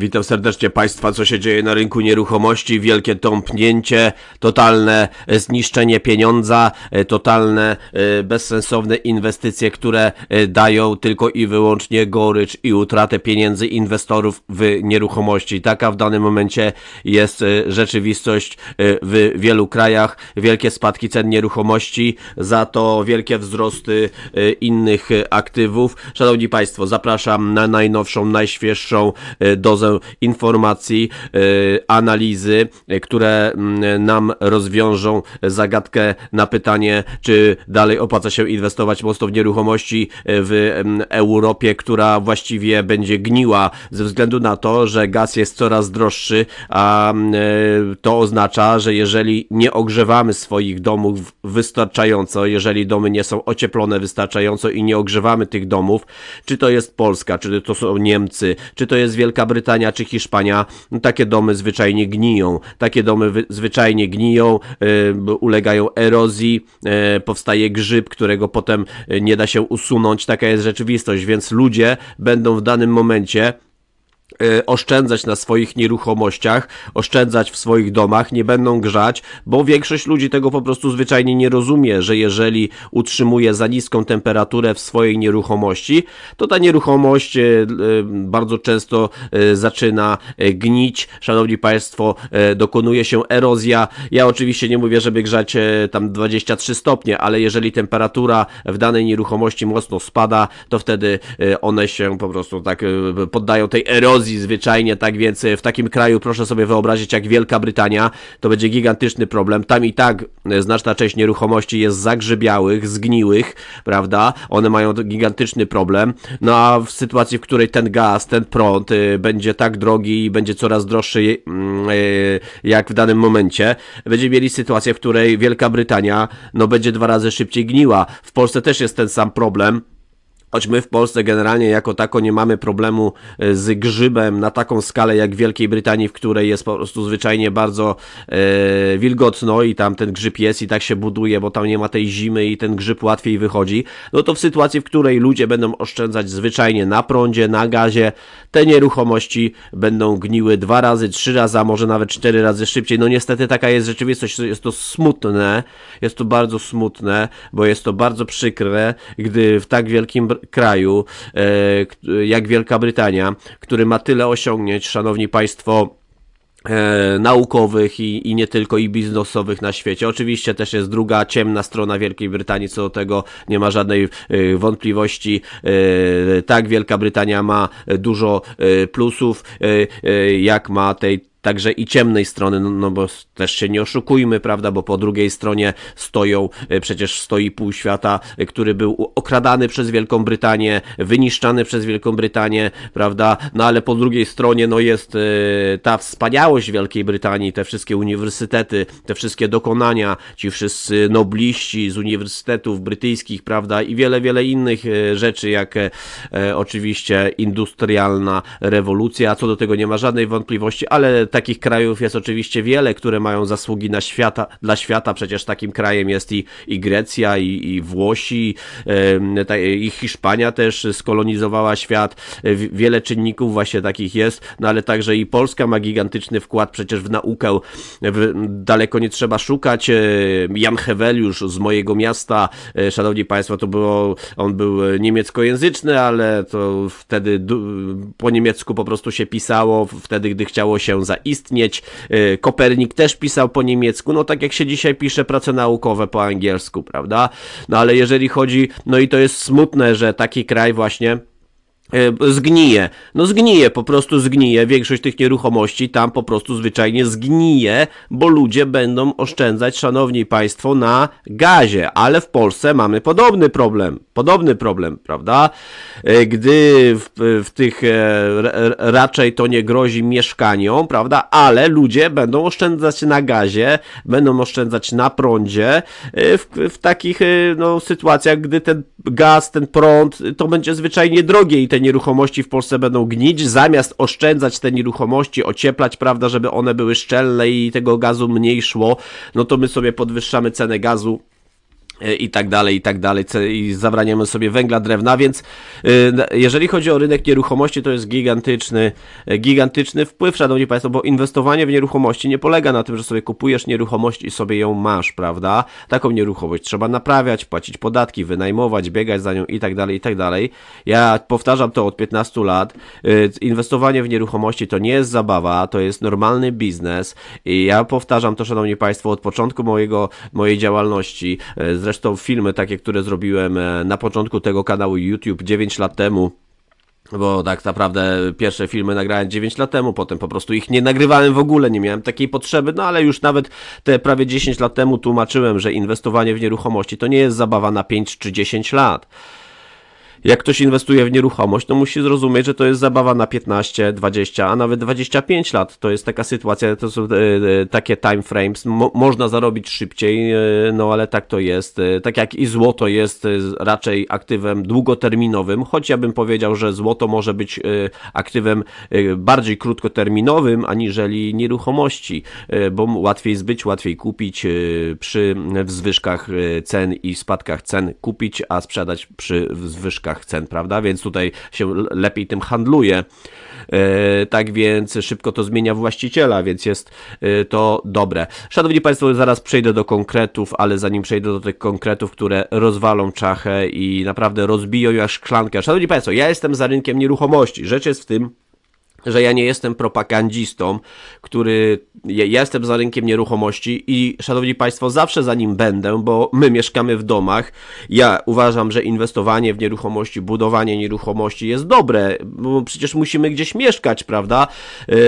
Witam serdecznie Państwa, co się dzieje na rynku nieruchomości. Wielkie tąpnięcie, totalne e, zniszczenie pieniądza, e, totalne e, bezsensowne inwestycje, które dają tylko i wyłącznie gorycz i utratę pieniędzy inwestorów w nieruchomości. Taka w danym momencie jest rzeczywistość w wielu krajach. Wielkie spadki cen nieruchomości, za to wielkie wzrosty innych aktywów. Szanowni Państwo, zapraszam na najnowszą, najświeższą dozę informacji, e, analizy, e, które mm, nam rozwiążą zagadkę na pytanie, czy dalej opłaca się inwestować mocno w nieruchomości e, w mm, Europie, która właściwie będzie gniła ze względu na to, że gaz jest coraz droższy, a mm, to oznacza, że jeżeli nie ogrzewamy swoich domów wystarczająco, jeżeli domy nie są ocieplone wystarczająco i nie ogrzewamy tych domów, czy to jest Polska, czy to są Niemcy, czy to jest Wielka Brytania, Dania czy Hiszpania, no takie domy zwyczajnie gniją. Takie domy zwyczajnie gniją, y, ulegają erozji, y, powstaje grzyb, którego potem y, nie da się usunąć. Taka jest rzeczywistość, więc ludzie będą w danym momencie E, oszczędzać na swoich nieruchomościach, oszczędzać w swoich domach, nie będą grzać, bo większość ludzi tego po prostu zwyczajnie nie rozumie, że jeżeli utrzymuje za niską temperaturę w swojej nieruchomości, to ta nieruchomość e, e, bardzo często zaczyna gnić. Szanowni Państwo, dokonuje się erozja. Ja oczywiście nie mówię, żeby grzać tam 23 stopnie, ale jeżeli temperatura w danej nieruchomości mocno spada, to wtedy one się po prostu tak poddają tej erozji zwyczajnie, tak więc e, w takim kraju proszę sobie wyobrazić jak Wielka Brytania, to będzie gigantyczny problem. Tam i tak e, znaczna część nieruchomości jest zagrzebiałych, zgniłych, prawda? One mają gigantyczny problem. No a w sytuacji, w której ten gaz, ten prąd e, będzie tak drogi i będzie coraz droższy jak w danym momencie, będziemy mieli sytuację, w której Wielka Brytania no będzie dwa razy szybciej gniła. W Polsce też jest ten sam problem. Choć my w Polsce generalnie jako tako nie mamy problemu e, z grzybem na taką skalę jak w Wielkiej Brytanii, w której jest po prostu zwyczajnie bardzo e, wilgotno i tam ten grzyb jest i tak się buduje, bo tam nie ma tej zimy i ten grzyb łatwiej wychodzi, no to w sytuacji, w której ludzie będą oszczędzać zwyczajnie na prądzie, na gazie, te nieruchomości będą gniły dwa razy, trzy razy, a może nawet cztery razy szybciej. No niestety taka jest rzeczywistość, jest to smutne, jest to bardzo smutne, bo jest to bardzo przykre, gdy w tak wielkim kraju e, jak Wielka Brytania, który ma tyle osiągnięć, szanowni państwo, E, naukowych i, i, nie tylko, i biznesowych na świecie. Oczywiście też jest druga ciemna strona Wielkiej Brytanii, co do tego nie ma żadnej e, wątpliwości. E, tak, Wielka Brytania ma e, dużo e, plusów, jak ma tej Także i ciemnej strony, no, no, bo też się nie oszukujmy, prawda, bo po drugiej stronie stoją, e, przecież stoi pół świata, e, który był okradany przez Wielką Brytanię, wyniszczany przez Wielką Brytanię, prawda, no ale po drugiej stronie, no jest e, ta wspaniałość Wielkiej Brytanii, te wszystkie uniwersytety, te wszystkie dokonania, ci wszyscy nobliści z uniwersytetów brytyjskich, prawda, i wiele, wiele innych rzeczy, jak oczywiście industrialna rewolucja, co do tego nie ma żadnej wątpliwości, ale takich krajów jest oczywiście wiele, które mają zasługi na świata, dla świata. Przecież takim krajem jest i, i Grecja, i, i Włosi, i Hiszpania też skolonizowała świat. Wiele czynników właśnie takich jest, no ale także i Polska ma gigantyczny wkład przecież w naukę. Daleko nie trzeba szukać. E, Jan Heweliusz z mojego miasta, e, szanowni państwo, to było, on był e, niemieckojęzyczny, ale to wtedy po niemiecku po prostu się pisało, wtedy gdy chciało się za istnieć y, Kopernik też pisał po niemiecku, no tak jak się dzisiaj pisze prace naukowe po angielsku, prawda? No ale jeżeli chodzi, no i to jest smutne, że taki kraj właśnie E, zgnije. No zgnije, po prostu zgnije. Większość tych nieruchomości tam po prostu zwyczajnie zgnije, bo ludzie będą oszczędzać, szanowni państwo, na gazie. Ale w Polsce mamy podobny problem. Podobny problem, prawda? E, gdy w, w tych e, raczej to nie grozi mieszkaniom, prawda? Ale ludzie będą oszczędzać na gazie, będą oszczędzać na prądzie w, w takich no, sytuacjach, gdy ten gaz, ten prąd to będzie zwyczajnie drogie i te te nieruchomości w Polsce będą gnić, zamiast oszczędzać te nieruchomości, ocieplać, prawda, żeby one były szczelne i tego gazu mniej szło, no to my sobie podwyższamy cenę gazu E, i tak dalej, i tak dalej, i zabraniemy sobie węgla, drewna, więc e, jeżeli chodzi o rynek nieruchomości, to jest gigantyczny, e, gigantyczny wpływ, szanowni państwo, bo inwestowanie w nieruchomości nie polega na tym, że sobie kupujesz nieruchomość i sobie ją masz, prawda? Taką nieruchomość trzeba naprawiać, płacić podatki, wynajmować, biegać za nią i tak dalej, i tak dalej. Ja powtarzam to od 15 lat, inwestowanie w nieruchomości to nie jest zabawa, to jest normalny biznes i ja powtarzam to, szanowni państwo, od początku mojego, mojej działalności, z Zresztą filmy takie, które zrobiłem e, na początku tego kanału YouTube 9 lat temu, bo tak naprawdę pierwsze filmy nagrałem 9 lat temu, potem po prostu ich nie nagrywałem w ogóle, nie miałem takiej potrzeby, no ale już nawet te prawie 10 lat temu tłumaczyłem, że inwestowanie w nieruchomości to nie jest zabawa na 5 czy 10 lat jak ktoś inwestuje w nieruchomość, to musi zrozumieć, że to jest zabawa na 15, 20, a nawet 25 lat. To jest taka sytuacja, to są e, e, takie time frames. Mo można zarobić szybciej, e, no ale tak to jest. Tak jak i złoto jest raczej aktywem długoterminowym, choć ja bym powiedział, że złoto może być aktywem bardziej krótkoterminowym aniżeli nieruchomości, bo łatwiej zbyć, łatwiej kupić przy wzwyżkach cen i spadkach cen kupić, a sprzedać przy wzwyżkach podwyżkach cen, prawda? Więc tutaj się lepiej tym handluje. E, tak więc szybko to zmienia właściciela, więc jest e, to dobre. Szanowni Państwo, zaraz przejdę do konkretów, ale zanim przejdę do tych konkretów, które rozwalą czachę i naprawdę rozbiją jak szklankę. Szanowni Państwo, ja jestem za rynkiem nieruchomości. Rzecz jest w tym, że ja nie jestem propagandistą, który ja jestem za rynkiem nieruchomości i szanowni państwo, zawsze za nim będę, bo my mieszkamy w domach. Ja uważam, że inwestowanie w nieruchomości, budowanie nieruchomości jest dobre, bo przecież musimy gdzieś mieszkać, prawda? E, e,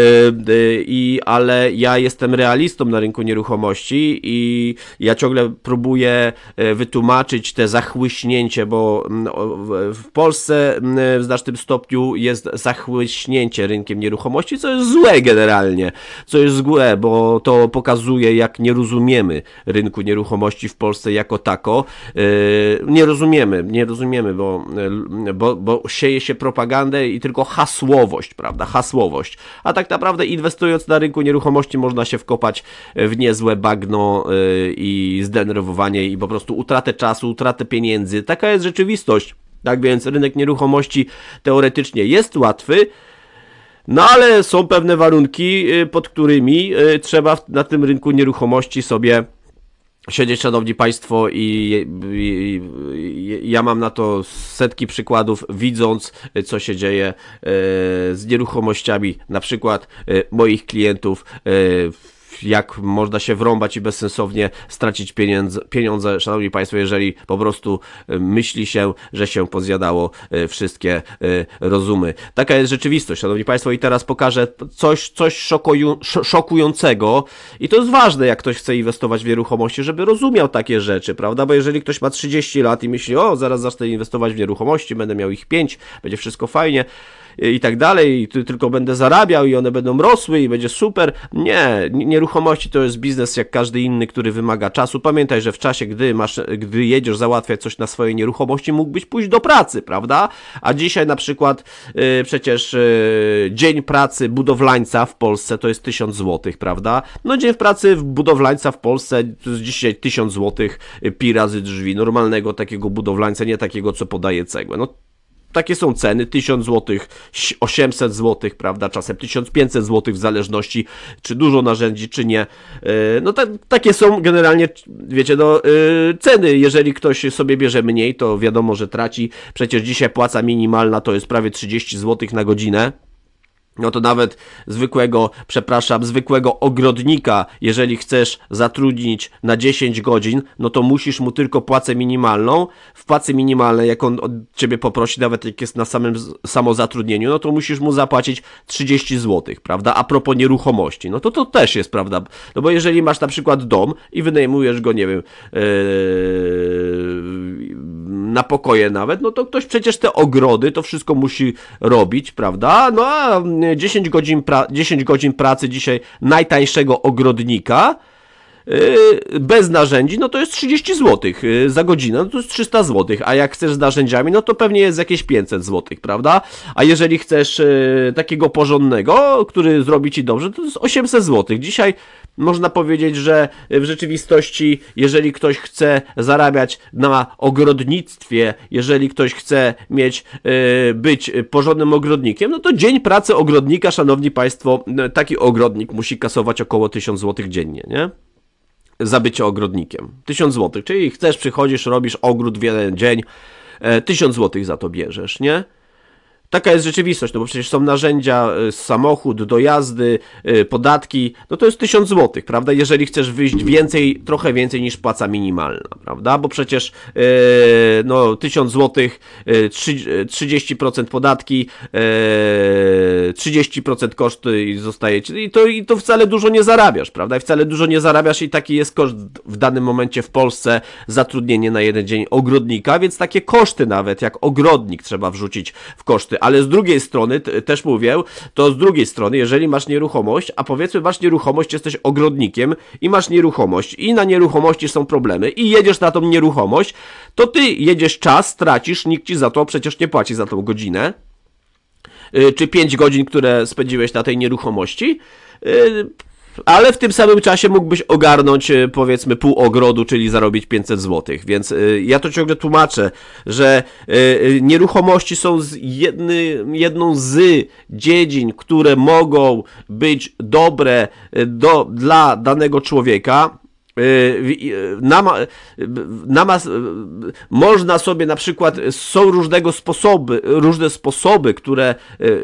I yy, yy, ale ja jestem realistą na rynku nieruchomości i ja ciągle próbuję e, wytłumaczyć te zachłyśnięcie, bo mm, w Polsce mm, w znacznym stopniu jest zachłyśnięcie rynku rynkiem nieruchomości, co jest złe generalnie, co jest złe, bo to pokazuje, jak nie rozumiemy rynku nieruchomości w Polsce jako tako. Yy, nie rozumiemy, nie rozumiemy, bo, yy, bo, bo sieje się propagandę i tylko hasłowość, prawda, hasłowość. A tak naprawdę inwestując na rynku nieruchomości można się wkopać w niezłe bagno yy, i zdenerwowanie i po prostu utratę czasu, utratę pieniędzy. Taka jest rzeczywistość. Tak więc rynek nieruchomości teoretycznie jest łatwy, no ale są pewne warunki, y, pod którymi y, trzeba na tym rynku nieruchomości sobie siedzieć, szanowni państwo, i, i, i, ja mam na to setki przykładów, widząc, y, co się dzieje z nieruchomościami, na przykład moich klientów jak można się wrąbać i bezsensownie stracić pieniądze, pieniądze, szanowni państwo, jeżeli po prostu y, myśli się, że się pozjadało y, wszystkie y, rozumy. Taka jest rzeczywistość, szanowni państwo, i teraz pokażę coś, coś szokującego i to jest ważne, jak ktoś chce inwestować w nieruchomości, żeby rozumiał takie rzeczy, prawda? Bo jeżeli ktoś ma 30 lat i myśli, o, zaraz zacznę inwestować w nieruchomości, będę miał ich 5, będzie wszystko fajnie, i tak dalej, i tylko będę zarabiał i one będą rosły i będzie super. Nie, nieruchomości to jest biznes jak każdy inny, który wymaga czasu. Pamiętaj, że w czasie, gdy, masz, gdy jedziesz załatwiać coś na swoje nieruchomości, mógłbyś pójść do pracy, prawda? A dzisiaj na przykład yy, przecież yy, dzień pracy budowlańca w Polsce to jest 1000 zł, prawda? No dzień w pracy w budowlańca w Polsce to jest dzisiaj 1000 zł pi razy drzwi normalnego takiego budowlańca, nie takiego, co podaje cegłę. No takie są ceny, 1000 zł, 800 zł, prawda, czasem 1500 zł w zależności, czy dużo narzędzi, czy nie. E, no takie są generalnie, wiecie, no, e, ceny. Jeżeli ktoś sobie bierze mniej, to wiadomo, że traci. Przecież dzisiaj płaca minimalna to jest prawie 30 zł na godzinę. No to nawet zwykłego, przepraszam, zwykłego ogrodnika, jeżeli chcesz zatrudnić na 10 godzin, no to musisz mu tylko płacę minimalną. W płacy minimalnej, jak on od ciebie poprosi, nawet jak jest na samym samozatrudnieniu, no to musisz mu zapłacić 30 zł, prawda? A propos nieruchomości, no to to też jest, prawda? No bo jeżeli masz na przykład dom i wynajmujesz go, nie wiem, yy, na pokoje nawet, no to ktoś przecież te ogrody, to wszystko musi robić, prawda? No a 10 mm, godzin, pra 10 godzin pracy dzisiaj najtańszego ogrodnika, Y, bez narzędzi, no to jest 30 zł y, za godzinę, no to jest 300 zł, a jak chcesz z narzędziami, no to pewnie jest jakieś 500 zł, prawda? A jeżeli chcesz y, takiego porządnego, który zrobi ci dobrze, to jest 800 zł. Dzisiaj można powiedzieć, że w rzeczywistości, jeżeli ktoś chce zarabiać na ogrodnictwie, jeżeli ktoś chce mieć, być porządnym ogrodnikiem, no to dzień pracy ogrodnika, szanowni państwo, taki ogrodnik musi kasować około 1000 zł dziennie, nie? za bycie ogrodnikiem. 1000 zł, czyli chcesz, przychodzisz, robisz ogród w jeden dzień, 1000 e, zł za to bierzesz, nie? taka jest rzeczywistość, no bo przecież są narzędzia, y, samochód, dojazdy, y, podatki, no to jest 1000 zł, prawda? Jeżeli chcesz wyjść więcej, trochę więcej niż płaca minimalna, prawda? Bo przecież yy, no 1000 zł, 30% podatki, yy, 30% koszty i zostaje ci, i to, i to wcale dużo nie zarabiasz, prawda? I wcale dużo nie zarabiasz i taki jest koszt w danym momencie w Polsce zatrudnienie na jeden dzień ogrodnika, więc takie koszty nawet, jak ogrodnik trzeba wrzucić w koszty ale z drugiej strony, też mówię, to z drugiej strony, jeżeli masz nieruchomość, a powiedzmy masz nieruchomość, jesteś ogrodnikiem i masz nieruchomość i na nieruchomości są problemy i jedziesz na tą nieruchomość, to ty jedziesz czas, tracisz, nikt ci za to przecież nie płaci za tą godzinę, y, czy 5 godzin, które spędziłeś na tej nieruchomości, y, ale w tym samym czasie mógłbyś ogarnąć e, powiedzmy pół ogrodu, czyli zarobić 500 zł. Więc y, ja to ciągle tłumaczę, że y, nieruchomości są z jedny, jedną z dziedzin, które mogą być dobre do, dla danego człowieka. Y, y, nama, y, można sobie na przykład, są różnego sposoby, różne sposoby, które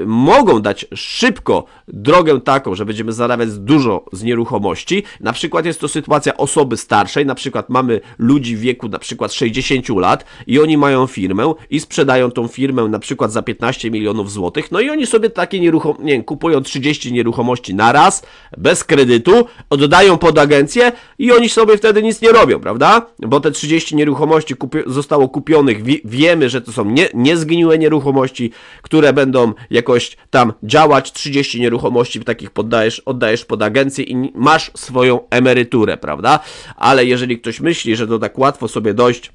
mogą dać szybko drogę taką, że będziemy zarabiać dużo z nieruchomości. Na przykład jest to sytuacja osoby starszej, na przykład mamy ludzi w wieku na przykład 60 lat i oni mają firmę i sprzedają tą firmę na przykład za 15 milionów złotych, no i oni sobie takie nieruchomości, nie kupują 30 nieruchomości na raz, bez kredytu, oddają pod agencję i oni sobie wtedy nic nie robią, prawda? Bo te 30 nieruchomości kupi zostało kupionych, wi wiemy, że to są nie niezgniłe nieruchomości, które będą jakoś tam działać, 30 nieruchomości takich poddajesz, oddajesz pod agencję i masz swoją emeryturę, prawda? Ale jeżeli ktoś myśli, że to tak łatwo sobie dojść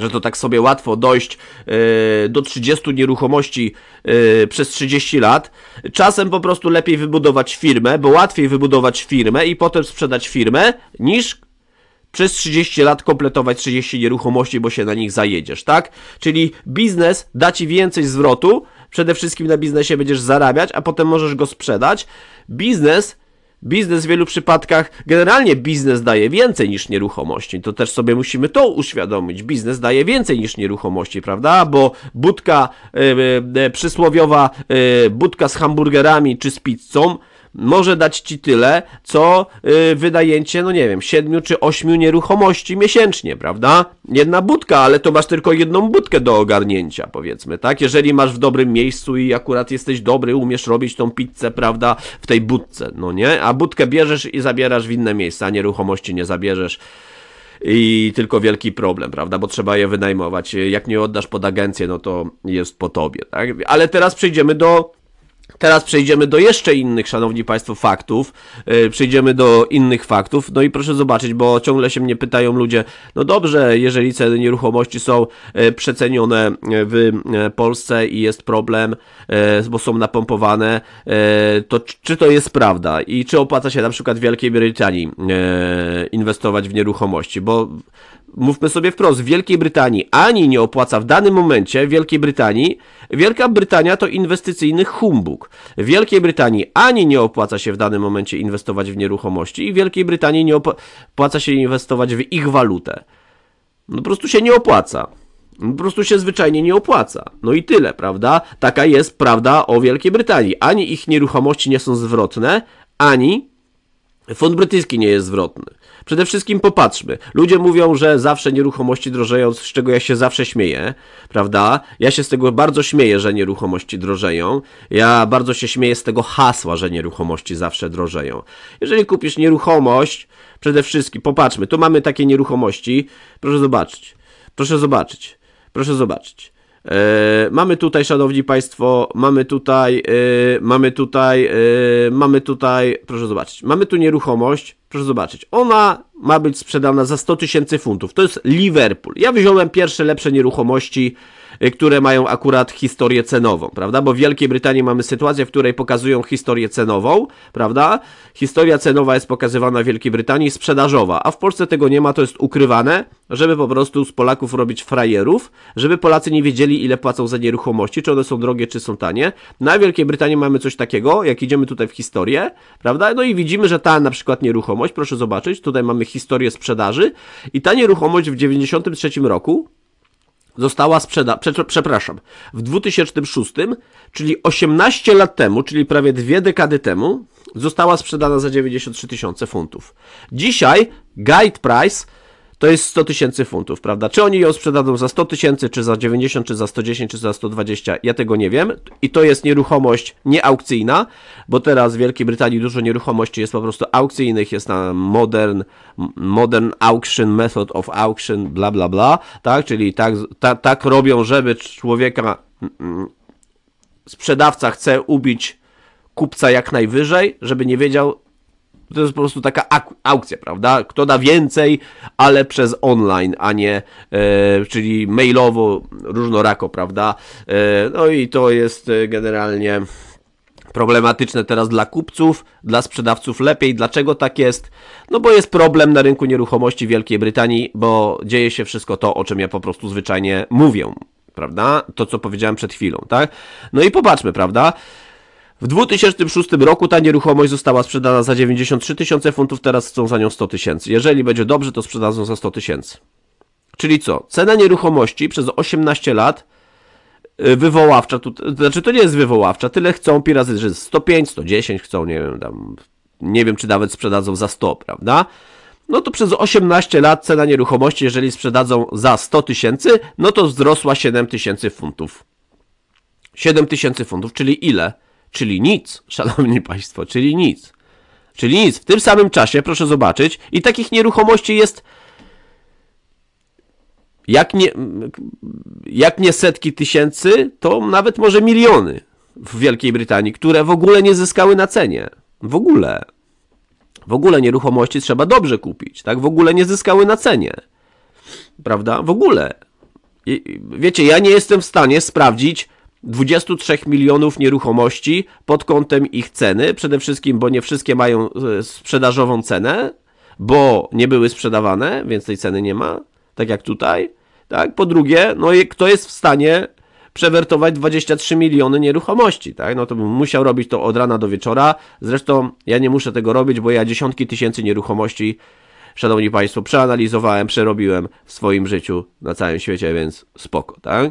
że to tak sobie łatwo dojść e, do 30 nieruchomości e, przez 30 lat. Czasem po prostu lepiej wybudować firmę, bo łatwiej wybudować firmę i potem sprzedać firmę, niż przez 30 lat kompletować 30 nieruchomości, bo się na nich zajedziesz, tak? Czyli biznes da ci więcej zwrotu, przede wszystkim na biznesie będziesz zarabiać, a potem możesz go sprzedać. Biznes Biznes w wielu przypadkach, generalnie biznes daje więcej niż nieruchomości. To też sobie musimy to uświadomić. Biznes daje więcej niż nieruchomości, prawda? Bo budka e, e, e, przysłowiowa, yy, budka z hamburgerami czy z pizzą może dać ci tyle, co y, wydajęcie, no nie wiem, siedmiu czy ośmiu nieruchomości miesięcznie, prawda? Jedna budka, ale to masz tylko jedną budkę do ogarnięcia, powiedzmy, tak? Jeżeli masz w dobrym miejscu i akurat jesteś dobry, umiesz robić tą pizzę, prawda, w tej budce, no nie? A budkę bierzesz i zabierasz w inne miejsca, a nieruchomości nie zabierzesz i tylko wielki problem, prawda? Bo trzeba je wynajmować. Jak nie oddasz pod agencję, no to jest po tobie, tak? Ale teraz przejdziemy do Teraz przejdziemy do jeszcze innych, szanowni państwo, faktów. E, przejdziemy do innych faktów. No i proszę zobaczyć, bo ciągle się mnie pytają ludzie, no dobrze, jeżeli ceny nieruchomości są e, przecenione e, w Polsce i jest problem, bo są napompowane, to czy to jest prawda? I czy opłaca się na przykład w Wielkiej Brytanii inwestować w nieruchomości? Bo mówmy sobie wprost, w Wielkiej Brytanii ani nie opłaca w danym momencie Wielkiej Brytanii. Wielka Brytania to inwestycyjny humbug. W Wielkiej Brytanii ani nie opłaca się w danym momencie inwestować w nieruchomości i w Wielkiej Brytanii nie opłaca się inwestować w ich walutę. No, po prostu się nie opłaca. No, po prostu się zwyczajnie nie opłaca. No i tyle, prawda? Taka jest prawda o Wielkiej Brytanii. Ani ich nieruchomości nie są zwrotne, ani fund brytyjski nie jest zwrotny. Przede wszystkim popatrzmy. Ludzie mówią, że zawsze nieruchomości drożeją, z czego ja się zawsze śmieję, prawda? Ja się z tego bardzo śmieję, że nieruchomości drożeją. Ja bardzo się śmieję z tego hasła, że nieruchomości zawsze drożeją. Jeżeli kupisz nieruchomość, przede wszystkim, popatrzmy, tu mamy takie nieruchomości. Proszę zobaczyć. Proszę zobaczyć. Proszę zobaczyć. E, mamy tutaj, szanowni państwo, mamy tutaj, e, mamy tutaj, e, mamy tutaj, proszę zobaczyć, mamy tu nieruchomość, proszę zobaczyć, ona ma być sprzedana za 100 tysięcy funtów, to jest Liverpool. Ja wziąłem pierwsze lepsze nieruchomości, Y, które mają akurat historię cenową, prawda? Bo w Wielkiej Brytanii mamy sytuację, w której pokazują historię cenową, prawda? Historia cenowa jest pokazywana w Wielkiej Brytanii sprzedażowa, a w Polsce tego nie ma, to jest ukrywane, żeby po prostu z Polaków robić frajerów, żeby Polacy nie wiedzieli, ile płacą za nieruchomości, czy one są drogie, czy są tanie. Na Wielkiej Brytanii mamy coś takiego, jak idziemy tutaj w historię, prawda? No i widzimy, że ta na przykład nieruchomość, proszę zobaczyć, tutaj mamy historię sprzedaży i ta nieruchomość w 93 roku została sprzedana, prze, przepraszam, w 2006, czyli 18 lat temu, czyli prawie dwie dekady temu, została sprzedana za 93 tysiące funtów. Dzisiaj guide price to jest 100 tysięcy funtów, prawda? Czy oni ją sprzedadzą za 100 tysięcy, czy za 90, czy za 110, czy za 120, ja tego nie wiem. I to jest nieruchomość nieaukcyjna, bo teraz w Wielkiej Brytanii dużo nieruchomości jest po prostu aukcyjnych, jest na modern, modern auction, method of auction, bla, bla, bla, tak? Czyli tak, ta, tak robią, żeby człowieka, mm, mm, sprzedawca chce ubić kupca jak najwyżej, żeby nie wiedział, to jest po prostu taka aukcja, prawda? Kto da więcej, ale przez online, a nie, e, czyli mailowo, różnorako, prawda? E, no i to jest e, generalnie problematyczne teraz dla kupców, dla sprzedawców lepiej. Dlaczego tak jest? No bo jest problem na rynku nieruchomości Wielkiej Brytanii, bo dzieje się wszystko to, o czym ja po prostu zwyczajnie mówię, prawda? To, co powiedziałem przed chwilą, tak? No i popatrzmy, prawda? W 2006 roku ta nieruchomość została sprzedana za 93 tysiące funtów, teraz chcą za nią 100 tysięcy. Jeżeli będzie dobrze, to sprzedadzą za 100 tysięcy. Czyli co? Cena nieruchomości przez 18 lat y, wywoławcza, tu, to znaczy to nie jest wywoławcza, tyle chcą pi razy, że 105, 110 chcą, nie wiem, tam, nie wiem czy nawet sprzedadzą za 100, prawda? No to przez 18 lat cena nieruchomości, jeżeli sprzedadzą za 100 tysięcy, no to wzrosła 7 tysięcy funtów. 7 tysięcy funtów, czyli ile? Czyli nic, szanowni państwo, czyli nic. Czyli nic. W tym samym czasie, proszę zobaczyć, i takich nieruchomości jest jak nie, jak nie setki tysięcy, to nawet może miliony w Wielkiej Brytanii, które w ogóle nie zyskały na cenie. W ogóle. W ogóle nieruchomości trzeba dobrze kupić, tak? W ogóle nie zyskały na cenie. Prawda? W ogóle. I, wiecie, ja nie jestem w stanie sprawdzić, 23 milionów nieruchomości pod kątem ich ceny, przede wszystkim, bo nie wszystkie mają e, sprzedażową cenę, bo nie były sprzedawane, więc tej ceny nie ma, tak jak tutaj. Tak? Po drugie, no kto jest w stanie przewertować 23 miliony nieruchomości, tak? No to bym musiał robić to od rana do wieczora. Zresztą ja nie muszę tego robić, bo ja dziesiątki tysięcy nieruchomości, szanowni państwo, przeanalizowałem, przerobiłem w swoim życiu na całym świecie, więc spoko, tak?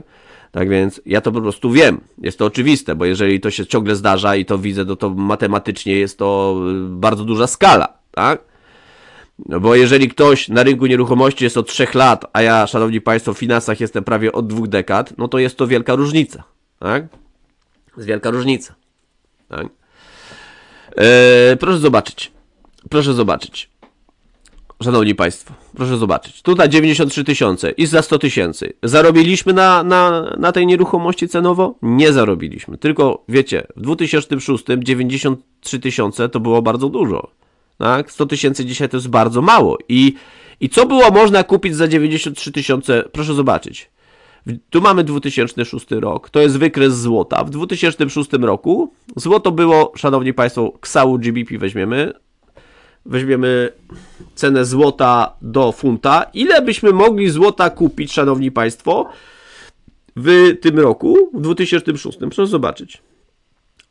Tak więc ja to po prostu wiem. Jest to oczywiste, bo jeżeli to się ciągle zdarza i to widzę, no to matematycznie jest to y, bardzo duża skala, tak? No bo jeżeli ktoś na rynku nieruchomości jest od 3 lat, a ja, szanowni państwo, w finansach jestem prawie od dwóch dekad, no to jest to wielka różnica, tak? Jest wielka różnica, tak? Eee, proszę zobaczyć. Proszę zobaczyć szanowni państwo, proszę zobaczyć. Tutaj 93 tysiące i za 100 tysięcy. Zarobiliśmy na, na, na tej nieruchomości cenowo? Nie zarobiliśmy. Tylko wiecie, w 2006 93 tysiące to było bardzo dużo. Tak? 100 tysięcy dzisiaj to jest bardzo mało. I, I co było można kupić za 93 tysiące? Proszę zobaczyć. Tu mamy 2006 rok, to jest wykres złota. W 2006 roku złoto było, szanowni państwo, ksału GBP weźmiemy, weźmiemy cenę złota do funta, ile byśmy mogli złota kupić, szanowni państwo, w tym roku, w 2006. Proszę zobaczyć.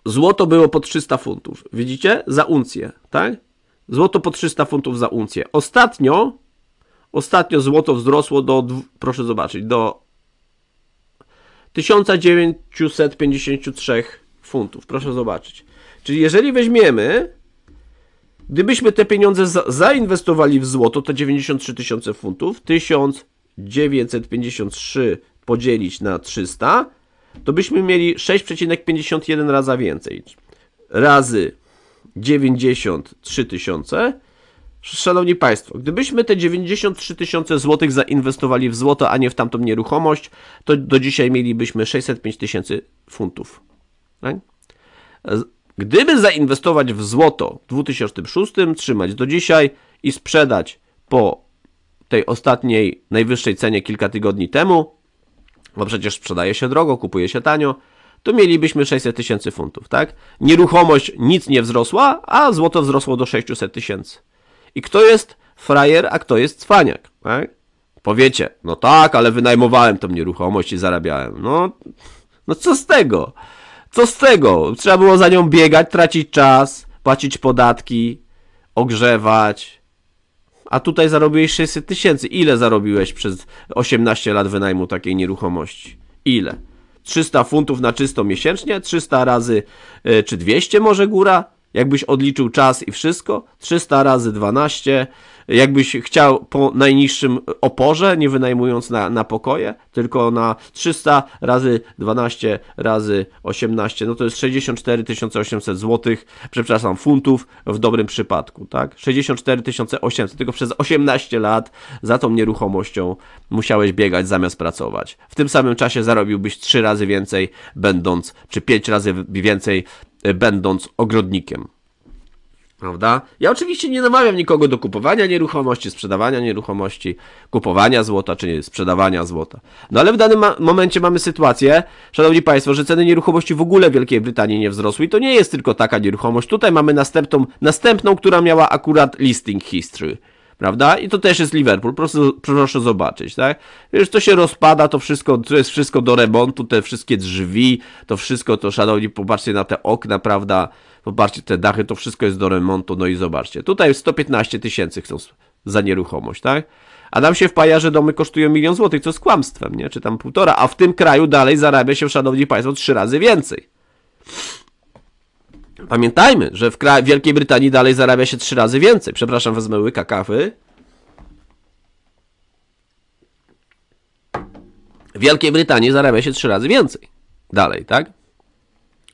Złoto było po 300 funtów. Widzicie? Za uncję, tak? Złoto po 300 funtów za uncję. Ostatnio, ostatnio złoto wzrosło do, proszę zobaczyć, do 1953 funtów. Proszę zobaczyć. Czyli jeżeli weźmiemy Gdybyśmy te pieniądze zainwestowali w złoto, to 93 tysiące funtów, 1953 podzielić na 300, to byśmy mieli 6,51 razy więcej. Razy 93 tysiące. Szanowni Państwo, gdybyśmy te 93 tysiące złotych zainwestowali w złoto, a nie w tamtą nieruchomość, to do dzisiaj mielibyśmy 605 tysięcy funtów. Tak? Gdyby zainwestować w złoto w 2006, trzymać do dzisiaj i sprzedać po tej ostatniej, najwyższej cenie kilka tygodni temu, bo przecież sprzedaje się drogo, kupuje się tanio, to mielibyśmy 600 tysięcy funtów, tak? Nieruchomość nic nie wzrosła, a złoto wzrosło do 600 tysięcy. I kto jest frajer, a kto jest cwaniak, tak? Powiecie, no tak, ale wynajmowałem tą nieruchomość i zarabiałem. No, no co z tego? Co z tego? Trzeba było za nią biegać, tracić czas, płacić podatki, ogrzewać. A tutaj zarobiłeś 600 tysięcy. Ile zarobiłeś przez 18 lat wynajmu takiej nieruchomości? Ile? 300 funtów na czysto miesięcznie? 300 razy, e, czy 200 może góra? Jakbyś odliczył czas i wszystko? 300 razy 12, jakbyś chciał po najniższym oporze, nie wynajmując na, na pokoje, tylko na 300 razy 12 razy 18, no to jest 64 800 zł, przepraszam, funtów w dobrym przypadku, tak? 64 800, tylko przez 18 lat za tą nieruchomością musiałeś biegać zamiast pracować. W tym samym czasie zarobiłbyś 3 razy więcej będąc, czy 5 razy więcej będąc ogrodnikiem. Prawda? Ja oczywiście nie namawiam nikogo do kupowania nieruchomości, sprzedawania nieruchomości, kupowania złota czy sprzedawania złota. No ale w danym ma momencie mamy sytuację, szanowni państwo, że ceny nieruchomości w ogóle w Wielkiej Brytanii nie wzrosły i to nie jest tylko taka nieruchomość. Tutaj mamy następną, następną która miała akurat listing history prawda? I to też jest Liverpool, proszę, proszę zobaczyć, tak? Wiesz, to się rozpada, to wszystko, to jest wszystko do remontu, te wszystkie drzwi, to wszystko, to szanowni, popatrzcie na te okna, prawda? Popatrzcie te dachy, to wszystko jest do remontu, no i zobaczcie. Tutaj 115 tysięcy chcą za nieruchomość, tak? A nam się wpaja, że domy kosztują milion złotych, co z kłamstwem, nie? Czy tam półtora, a w tym kraju dalej zarabia się, szanowni państwo, trzy razy więcej. Pamiętajmy, że w Wielkiej Brytanii dalej zarabia się trzy razy więcej. Przepraszam, wezmę łyka kawy. W Wielkiej Brytanii zarabia się trzy razy więcej. Dalej, tak?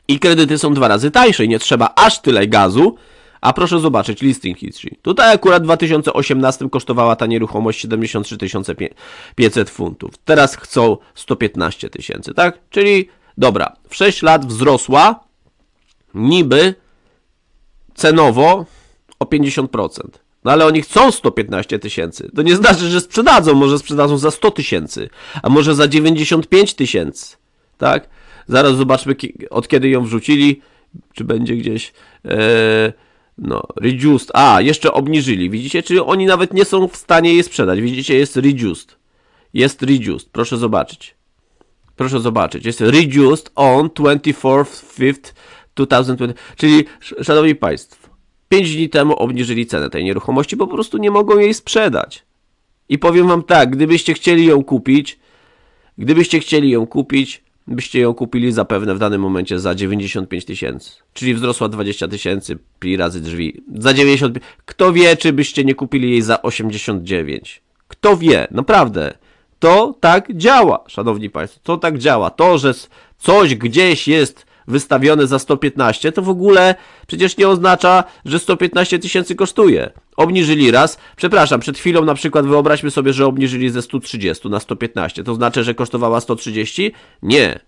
I kredyty są dwa razy tańsze i nie trzeba aż tyle gazu. A proszę zobaczyć listing history. Tutaj akurat w 2018 kosztowała ta nieruchomość 73 500 funtów. Teraz chcą 115 tysięcy, tak? Czyli dobra, w 6 lat wzrosła niby cenowo o 50%. No ale oni chcą 115 tysięcy. To nie znaczy, że sprzedadzą. Może sprzedadzą za 100 tysięcy, a może za 95 tysięcy. Tak? Zaraz zobaczmy, od kiedy ją wrzucili. Czy będzie gdzieś. Yy, no, reduced. A, jeszcze obniżyli. Widzicie? Czyli oni nawet nie są w stanie jej sprzedać. Widzicie, jest reduced. Jest reduced. Proszę zobaczyć. Proszę zobaczyć. Jest reduced on 24 5 2020. Czyli, szanowni państwo, 5 dni temu obniżyli cenę tej nieruchomości, bo po prostu nie mogą jej sprzedać. I powiem wam tak, gdybyście chcieli ją kupić, gdybyście chcieli ją kupić, byście ją kupili zapewne w danym momencie za 95 tysięcy. Czyli wzrosła 20 tysięcy, pi razy drzwi. Za 95. Kto wie, czy byście nie kupili jej za 89. Kto wie, naprawdę. To tak działa, szanowni państwo. To tak działa. To, że coś gdzieś jest wystawione za 115, to w ogóle przecież nie oznacza, że 115 tysięcy kosztuje. Obniżyli raz, przepraszam, przed chwilą na przykład wyobraźmy sobie, że obniżyli ze 130 na 115, to znaczy, że kosztowała 130? Nie.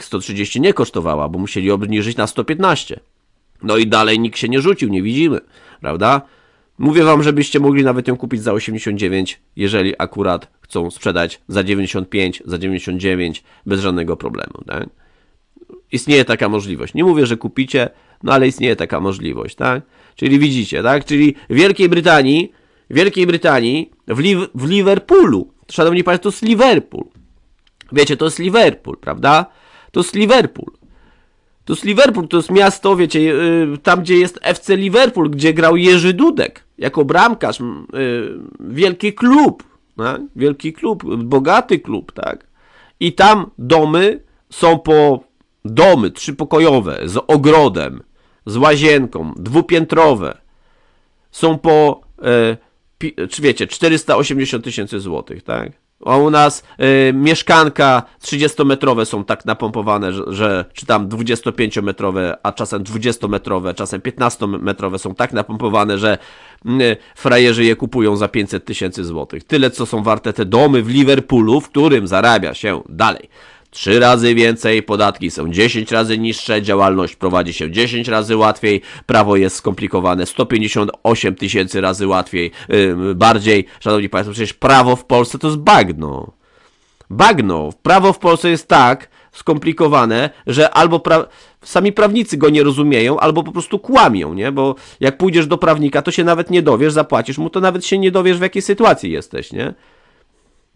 130 nie kosztowała, bo musieli obniżyć na 115. No i dalej nikt się nie rzucił, nie widzimy, prawda? Mówię wam, żebyście mogli nawet ją kupić za 89, jeżeli akurat chcą sprzedać za 95, za 99, bez żadnego problemu. Tak? istnieje taka możliwość. Nie mówię, że kupicie, no ale istnieje taka możliwość, tak? Czyli widzicie, tak? Czyli w Wielkiej Brytanii, Wielkiej Brytanii, w, Liv- w Liverpoolu, szanowni państwo, to jest Liverpool. Wiecie, to jest Liverpool, prawda? To jest Liverpool. To jest Liverpool, to jest miasto, wiecie, yy, tam gdzie jest FC Liverpool, gdzie grał Jerzy Dudek jako bramkarz, yy, wielki klub, tak? wielki klub, bogaty klub, tak? I tam domy są po domy trzypokojowe z ogrodem, z łazienką, dwupiętrowe są po, e, czy wiecie, 480 tysięcy złotych, tak? A u nas e, mieszkanka 30-metrowe są tak napompowane, że, że czy tam 25-metrowe, a czasem 20-metrowe, czasem 15-metrowe są tak napompowane, że mm, e, frajerzy je kupują za 500 tysięcy złotych. Tyle, co są warte te domy w Liverpoolu, w którym zarabia się dalej trzy razy więcej, podatki są 10 razy niższe, działalność prowadzi się 10 razy łatwiej, prawo jest skomplikowane 158 tysięcy razy łatwiej, yy, bardziej. Szanowni Państwo, przecież prawo w Polsce to jest bagno. Bagno. Prawo w Polsce jest tak skomplikowane, że albo pra... sami prawnicy go nie rozumieją, albo po prostu kłamią, nie? Bo jak pójdziesz do prawnika, to się nawet nie dowiesz, zapłacisz mu, to nawet się nie dowiesz, w jakiej sytuacji jesteś, nie?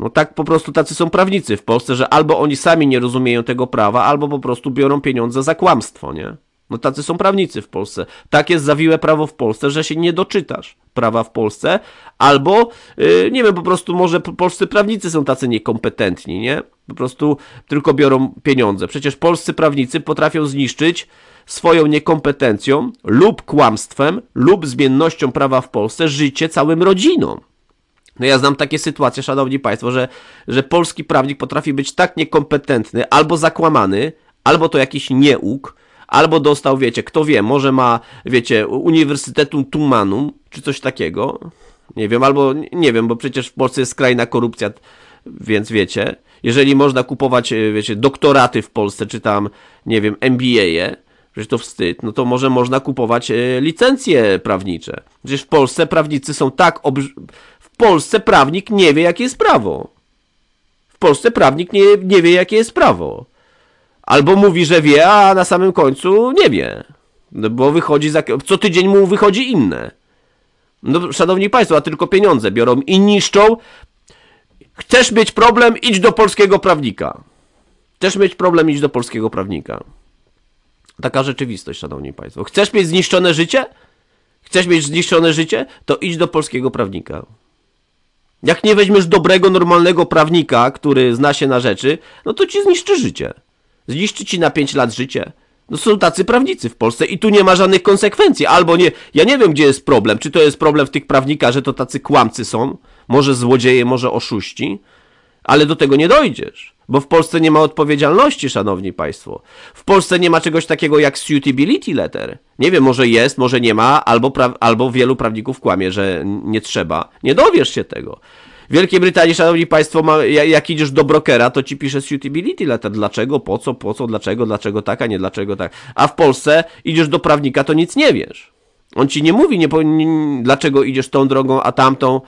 No tak po prostu tacy są prawnicy w Polsce, że albo oni sami nie rozumieją tego prawa, albo po prostu biorą pieniądze za kłamstwo, nie? No tacy są prawnicy w Polsce. Tak jest zawiłe prawo w Polsce, że się nie doczytasz prawa w Polsce, albo yy, nie wiem, po prostu może polscy prawnicy są tacy niekompetentni, nie? Po prostu tylko biorą pieniądze. Przecież polscy prawnicy potrafią zniszczyć swoją niekompetencją lub kłamstwem lub zmiennością prawa w Polsce życie całym rodzinom. No ja znam takie sytuacje, szanowni państwo, że, że polski prawnik potrafi być tak niekompetentny, albo zakłamany, albo to jakiś nieuk, albo dostał, wiecie, kto wie, może ma, wiecie, uniwersytetum tumanum, czy coś takiego, nie wiem, albo nie wiem, bo przecież w Polsce jest skrajna korupcja, więc wiecie, jeżeli można kupować, e, wiecie, doktoraty w Polsce, czy tam, nie wiem, MBA, -e, to wstyd, no to może można kupować e, licencje prawnicze. Przecież w Polsce prawnicy są tak Polsce prawnik nie wie, jakie jest prawo. W Polsce prawnik nie, nie wie, jakie jest prawo. Albo mówi, że wie, a na samym końcu nie wie. No bo wychodzi, za, co tydzień mu wychodzi inne. No, szanowni państwo, a tylko pieniądze biorą i niszczą. Chcesz mieć problem, idź do polskiego prawnika. Chcesz mieć problem, idź do polskiego prawnika. Taka rzeczywistość, szanowni państwo. Chcesz mieć zniszczone życie? Chcesz mieć zniszczone życie? To idź do polskiego prawnika. Jak nie weźmiesz dobrego, normalnego prawnika, który zna się na rzeczy, no to ci zniszczy życie. Zniszczy ci na 5 lat życie. No są tacy prawnicy w Polsce i tu nie ma żadnych konsekwencji. Albo nie, ja nie wiem gdzie jest problem. Czy to jest problem w tych prawnikach, że to tacy kłamcy są? Może złodzieje, może oszuści? Ale do tego nie dojdziesz. Bo w Polsce nie ma odpowiedzialności, szanowni państwo. W Polsce nie ma czegoś takiego jak suitability letter. Nie wiem, może jest, może nie ma, albo, albo wielu prawników kłamie, że nie trzeba. Nie dowiesz się tego. W Wielkiej Brytanii, szanowni państwo, ma, jak idziesz do brokera, to ci pisze suitability letter. Dlaczego, po co, po co, dlaczego, dlaczego tak, a nie dlaczego tak. A w Polsce idziesz do prawnika, to nic nie wiesz. On ci nie mówi, nie, dlaczego idziesz tą drogą, a tamtą.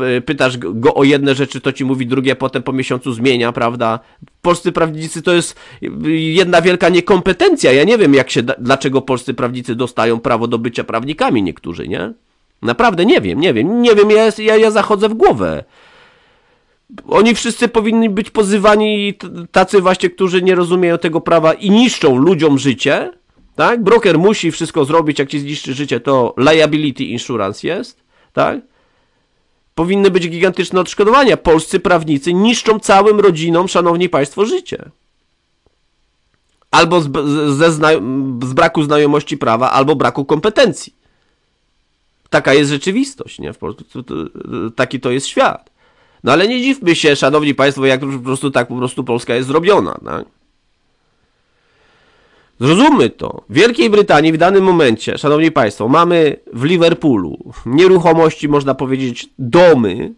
Y, y, pytasz go o jedne rzeczy, to ci mówi drugie, potem po miesiącu zmienia, prawda? Polscy prawnicy to jest jedna wielka niekompetencja. Ja nie wiem, jak się, dlaczego polscy prawnicy dostają prawo do bycia prawnikami niektórzy, nie? Naprawdę nie wiem, nie wiem. Nie wiem, ja, ja, ja zachodzę w głowę. Oni wszyscy powinni być pozywani tacy właśnie, którzy nie rozumieją tego prawa i niszczą ludziom życie, tak? Broker musi wszystko zrobić, jak ci zniszczy życie, to liability insurance jest, tak? Powinny być gigantyczne odszkodowania. Polscy prawnicy niszczą całym rodzinom, szanowni państwo, życie. Albo z, ze zna, z braku znajomości prawa, albo braku kompetencji. Taka jest rzeczywistość, nie? W Polsce, taki to jest świat. No ale nie dziwmy się, szanowni państwo, jak po prostu tak po prostu Polska jest zrobiona, tak? Zrozummy to. W Wielkiej Brytanii w danym momencie, szanowni państwo, mamy w Liverpoolu nieruchomości, można powiedzieć, domy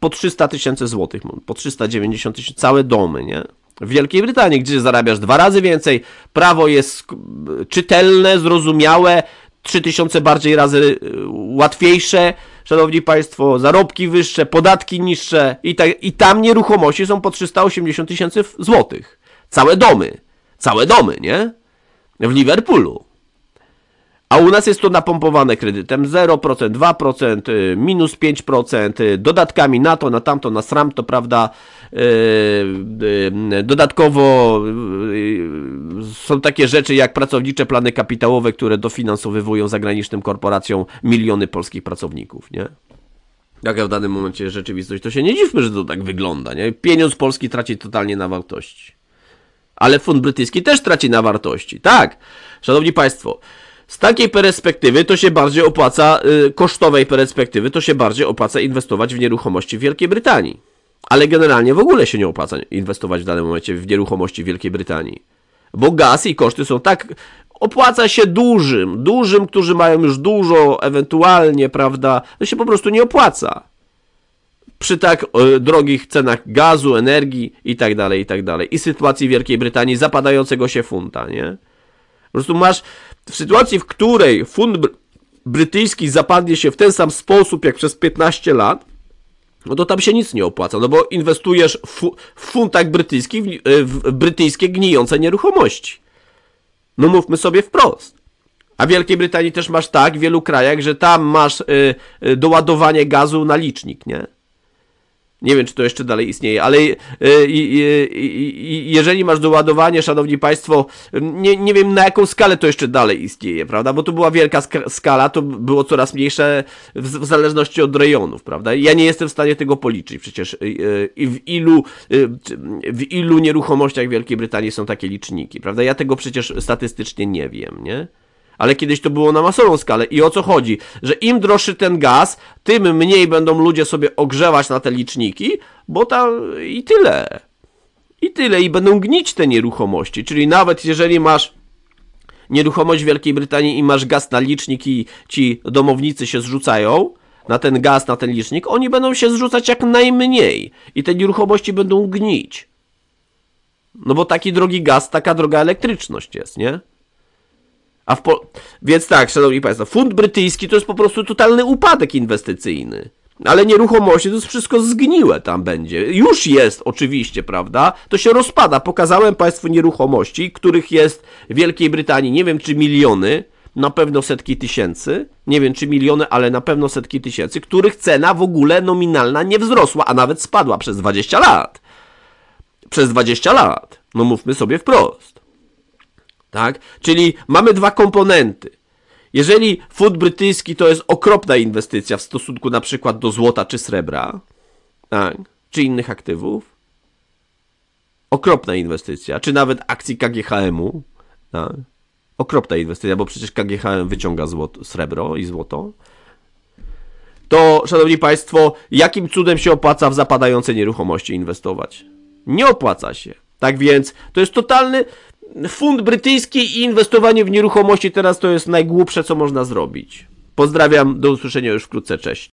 po 300 tysięcy złotych, po 390 tysięcy, całe domy, nie? W Wielkiej Brytanii, gdzie zarabiasz dwa razy więcej, prawo jest e, czytelne, zrozumiałe, 3000 bardziej razy e, łatwiejsze, szanowni państwo, zarobki wyższe, podatki niższe i, tak i tam nieruchomości są po 380 tysięcy złotych. Całe domy, całe domy, nie? w Liverpoolu. A u nas jest to napompowane kredytem 0%, 2%, y, minus 5%, y, dodatkami na to, na tamto, na sram, to prawda. Y, dodatkowo są takie rzeczy jak pracownicze plany kapitałowe, które dofinansowywują zagranicznym korporacjom miliony polskich pracowników, nie? Jaka w danym momencie rzeczywistość, to się nie dziwmy, że to tak wygląda, nie? Pieniądz polski traci totalnie na wartości ale funt brytyjski też traci na wartości. Tak, szanowni państwo, z takiej perspektywy to się bardziej opłaca, y, kosztowej perspektywy, to się bardziej opłaca inwestować w nieruchomości w Wielkiej Brytanii. Ale generalnie w ogóle się nie opłaca inwestować w danym momencie w nieruchomości w Wielkiej Brytanii. Bo gaz i koszty są tak opłaca się dużym, dużym, którzy mają już dużo, ewentualnie, prawda, to się po prostu nie opłaca przy tak e, drogich cenach gazu, energii i tak dalej, i tak dalej. I sytuacji Wielkiej Brytanii zapadającego się funta, nie? Po prostu masz w sytuacji, w której funt br brytyjski zapadnie się w ten sam sposób jak przez 15 lat, no to tam się nic nie opłaca, no bo inwestujesz w, fu w funtach brytyjskich, e, w, w brytyjskie gnijące nieruchomości. No mówmy sobie wprost. A w Wielkiej Brytanii też masz tak, w wielu krajach, że tam masz y, y, doładowanie gazu na licznik, nie? Nie wiem, czy to jeszcze dalej istnieje, ale y, y, y, jeżeli masz doładowanie, szanowni państwo, nie, nie wiem na jaką skalę to jeszcze dalej istnieje, prawda? Bo tu była wielka sk skala, to było coraz mniejsze w, w, zależności od rejonów, prawda? Ja nie jestem w stanie tego policzyć przecież y, y, w ilu, y, w ilu nieruchomościach Wielkiej Brytanii są takie liczniki, prawda? Ja tego przecież statystycznie nie wiem, nie? ale kiedyś to było na masową skalę. I o co chodzi? Że im droższy ten gaz, tym mniej będą ludzie sobie ogrzewać na te liczniki, bo tam i tyle. I tyle, i będą gnić te nieruchomości. Czyli nawet jeżeli masz nieruchomość w Wielkiej Brytanii i masz gaz na licznik i ci domownicy się zrzucają, na ten gaz, na ten licznik, oni będą się zrzucać jak najmniej i te nieruchomości będą gnić. No bo taki drogi gaz, taka droga elektryczność jest, nie? A w po... Więc tak, szanowni państwo, fund brytyjski to jest po prostu totalny upadek inwestycyjny. Ale nieruchomości to jest wszystko zgniłe tam będzie. Już jest oczywiście, prawda? To się rozpada. Pokazałem państwu nieruchomości, których jest w Wielkiej Brytanii, nie wiem czy miliony, na pewno setki tysięcy, nie wiem czy miliony, ale na pewno setki tysięcy, których cena w ogóle nominalna nie wzrosła, a nawet spadła przez 20 lat. Przez 20 lat. No mówmy sobie wprost. Tak? Czyli mamy dwa komponenty. Jeżeli fut brytyjski to jest okropna inwestycja w stosunku na przykład do złota czy srebra, tak? czy innych aktywów, okropna inwestycja, czy nawet akcji KGHM-u, tak? okropna inwestycja, bo przecież KGHM wyciąga złoto, srebro i złoto, to, szanowni państwo, jakim cudem się opłaca w zapadające nieruchomości inwestować? Nie opłaca się. Tak więc to jest totalny, Fund brytyjski i inwestowanie w nieruchomości teraz to jest najgłupsze, co można zrobić. Pozdrawiam, do usłyszenia już wkrótce, cześć.